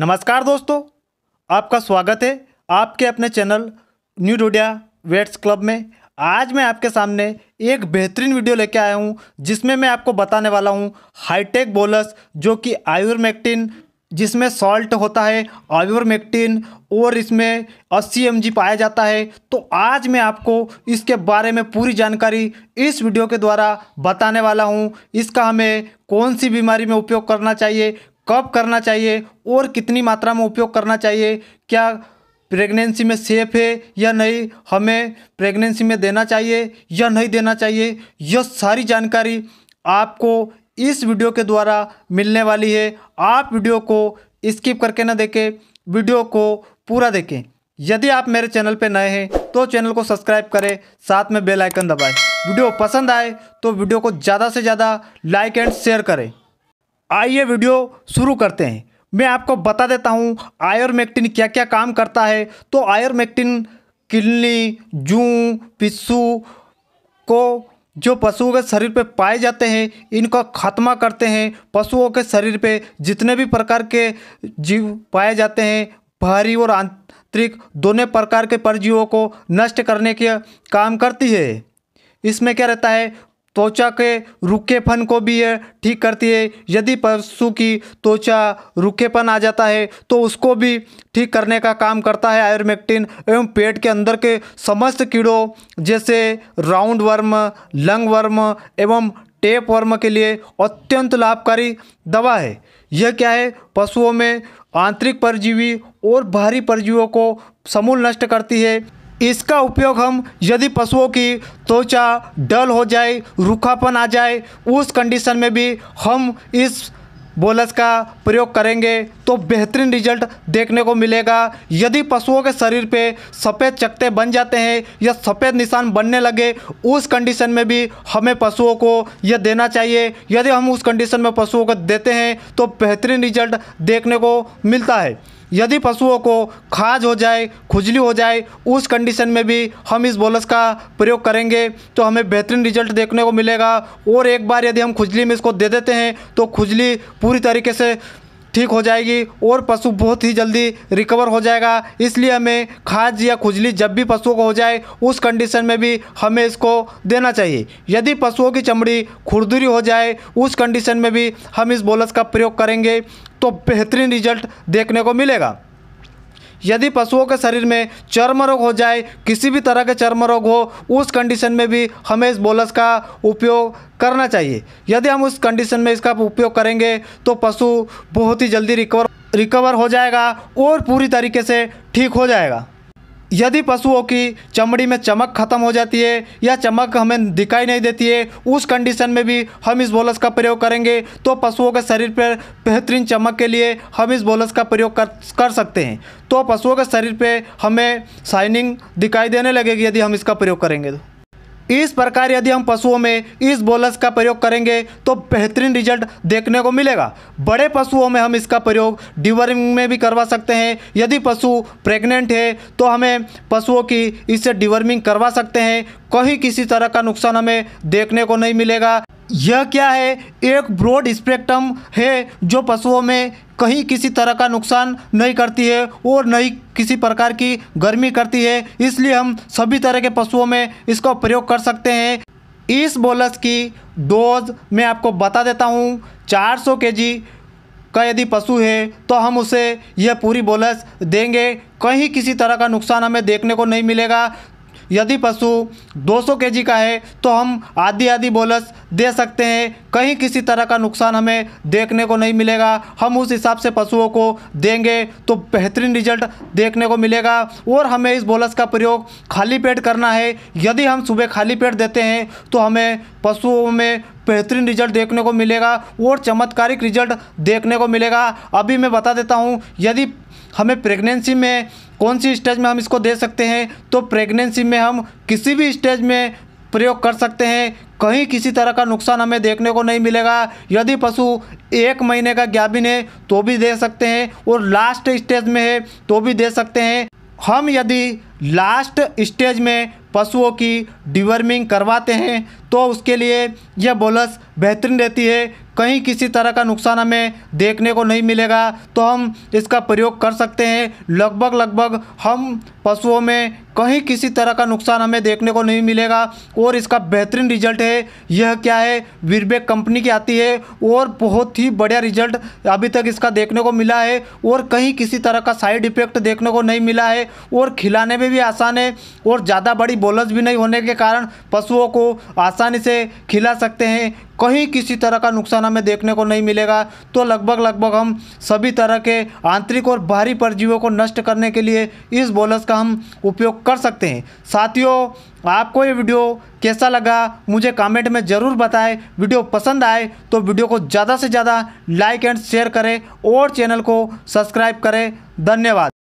नमस्कार दोस्तों आपका स्वागत है आपके अपने channel new Dodiya vets club में आज मैं आपके सामने एक बेहतरीन वीडियो लेके आया हूँ जिसमें मैं आपको बताने वाला हूँ हाईटेक बोलस जो कि आयुर्मेक्टिन जिसमें सॉल्ट होता है आइवरमेक्टिन और इसमें 80 एम पाया जाता है तो आज मैं आपको इसके बारे में पूरी जानकारी इस वीडियो के द्वारा बताने वाला हूँ इसका हमें कौन सी बीमारी में उपयोग करना चाहिए कब करना चाहिए और कितनी मात्रा में उपयोग करना चाहिए क्या प्रेगनेंसी में सेफ है या नहीं हमें प्रेगनेंसी में देना चाहिए या नहीं देना चाहिए यह सारी जानकारी आपको इस वीडियो के द्वारा मिलने वाली है आप वीडियो को स्किप करके ना देखें वीडियो को पूरा देखें यदि आप मेरे चैनल पर नए हैं तो चैनल को सब्सक्राइब करें साथ में बेल आइकन दबाएं वीडियो पसंद आए तो वीडियो को ज़्यादा से ज़्यादा लाइक एंड शेयर करें आइए वीडियो शुरू करते हैं मैं आपको बता देता हूँ आयरमेक्टिन क्या क्या काम करता है तो आयरमेक्टिन किलनी जू पिस्सू को जो पशुओं के शरीर पे पाए जाते हैं इनका खात्मा करते हैं पशुओं के शरीर पे जितने भी प्रकार के जीव पाए जाते हैं बाहरी और आंतरिक दोनों प्रकार के परजीवों को नष्ट करने के काम करती है इसमें क्या रहता है त्वचा के रूखेपन को भी यह ठीक करती है यदि पशु की त्वचा रुखेपन आ जाता है तो उसको भी ठीक करने का काम करता है आयुर्मेक्टिन एवं पेट के अंदर के समस्त कीड़ों जैसे राउंड वर्म लंग वर्म एवं टेप वर्म के लिए अत्यंत लाभकारी दवा है यह क्या है पशुओं में आंतरिक परजीवी और बाहरी परजीवियों को समूल नष्ट करती है इसका उपयोग हम यदि पशुओं की त्वचा डल हो जाए रूखापन आ जाए उस कंडीशन में भी हम इस बोलस का प्रयोग करेंगे तो बेहतरीन रिजल्ट देखने को मिलेगा यदि पशुओं के शरीर पे सफ़ेद चकते बन जाते हैं या सफ़ेद निशान बनने लगे उस कंडीशन में भी हमें पशुओं को यह देना चाहिए यदि हम उस कंडीशन में पशुओं को देते हैं तो बेहतरीन रिजल्ट देखने को मिलता है यदि पशुओं को खाज हो जाए खुजली हो जाए उस कंडीशन में भी हम इस बोलस का प्रयोग करेंगे तो हमें बेहतरीन रिजल्ट देखने को मिलेगा और एक बार यदि हम खुजली में इसको दे देते हैं तो खुजली पूरी तरीके से ठीक हो जाएगी और पशु बहुत ही जल्दी रिकवर हो जाएगा इसलिए हमें खाद या खुजली जब भी पशुओं को हो जाए उस कंडीशन में भी हमें इसको देना चाहिए यदि पशुओं की चमड़ी खुरदुरी हो जाए उस कंडीशन में भी हम इस बोलस का प्रयोग करेंगे तो बेहतरीन रिजल्ट देखने को मिलेगा यदि पशुओं के शरीर में चर्म रोग हो जाए किसी भी तरह के चर्म रोग हो उस कंडीशन में भी हमें इस बोलस का उपयोग करना चाहिए यदि हम उस कंडीशन में इसका उपयोग करेंगे तो पशु बहुत ही जल्दी रिकवर रिकवर हो जाएगा और पूरी तरीके से ठीक हो जाएगा यदि पशुओं की चमड़ी में चमक ख़त्म हो जाती है या चमक हमें दिखाई नहीं देती है उस कंडीशन में भी हम इस बोलस का प्रयोग करेंगे तो पशुओं के शरीर पर बेहतरीन चमक के लिए हम इस बोलस का प्रयोग कर कर सकते हैं तो पशुओं के शरीर पर हमें शाइनिंग दिखाई देने लगेगी यदि हम इसका प्रयोग करेंगे तो इस प्रकार यदि हम पशुओं में इस बोलस का प्रयोग करेंगे तो बेहतरीन रिजल्ट देखने को मिलेगा बड़े पशुओं में हम इसका प्रयोग डिवरिंग में भी करवा सकते हैं यदि पशु प्रेग्नेंट है तो हमें पशुओं की इससे डिवर्मिंग करवा सकते हैं कहीं किसी तरह का नुकसान हमें देखने को नहीं मिलेगा यह क्या है एक ब्रॉड स्पेक्ट्रम है जो पशुओं में कहीं किसी तरह का नुकसान नहीं करती है और नहीं किसी प्रकार की गर्मी करती है इसलिए हम सभी तरह के पशुओं में इसका प्रयोग कर सकते हैं इस बोलस की डोज मैं आपको बता देता हूँ 400 सौ का यदि पशु है तो हम उसे यह पूरी बोलस देंगे कहीं किसी तरह का नुकसान हमें देखने को नहीं मिलेगा यदि पशु 200 केजी का है तो हम आधी आधी बोलस दे सकते हैं कहीं किसी तरह का नुकसान हमें देखने को नहीं मिलेगा हम उस हिसाब से पशुओं को देंगे तो बेहतरीन रिजल्ट देखने को मिलेगा और हमें इस बोलस का प्रयोग खाली पेट करना है यदि हम सुबह खाली पेट देते हैं तो हमें पशुओं में बेहतरीन रिजल्ट देखने को मिलेगा और चमत्कारिक रिजल्ट देखने को मिलेगा अभी मैं बता देता हूँ यदि हमें प्रेगनेंसी में कौन सी स्टेज में हम इसको दे सकते हैं तो प्रेगनेंसी में हम किसी भी स्टेज में प्रयोग कर सकते हैं कहीं किसी तरह का नुकसान हमें देखने को नहीं मिलेगा यदि पशु एक महीने का गाभिन है तो भी दे सकते हैं और लास्ट स्टेज में है तो भी दे सकते हैं हम यदि लास्ट स्टेज में पशुओं की डिवर्मिंग करवाते हैं तो उसके लिए यह बोलस बेहतरीन रहती है कहीं किसी तरह का नुकसान हमें देखने को नहीं मिलेगा तो हम इसका प्रयोग कर सकते हैं लगभग लगभग हम पशुओं में कहीं किसी तरह का नुकसान हमें देखने को नहीं मिलेगा और इसका बेहतरीन रिजल्ट है यह क्या है वीरबेक कंपनी की आती है और बहुत ही बढ़िया रिजल्ट अभी तक इसका देखने को मिला है और कहीं किसी तरह का साइड इफ़ेक्ट देखने को नहीं मिला है और खिलाने में में भी आसान है और ज़्यादा बड़ी बोलस भी नहीं होने के कारण पशुओं को आसानी से खिला सकते हैं कहीं किसी तरह का नुकसान हमें देखने को नहीं मिलेगा तो लगभग लगभग हम सभी तरह के आंतरिक और बाहरी परजीवों को नष्ट करने के लिए इस बोलस का हम उपयोग कर सकते हैं साथियों आपको ये वीडियो कैसा लगा मुझे कमेंट में ज़रूर बताएं वीडियो पसंद आए तो वीडियो को ज़्यादा से ज़्यादा लाइक एंड शेयर करें और चैनल को सब्सक्राइब करें धन्यवाद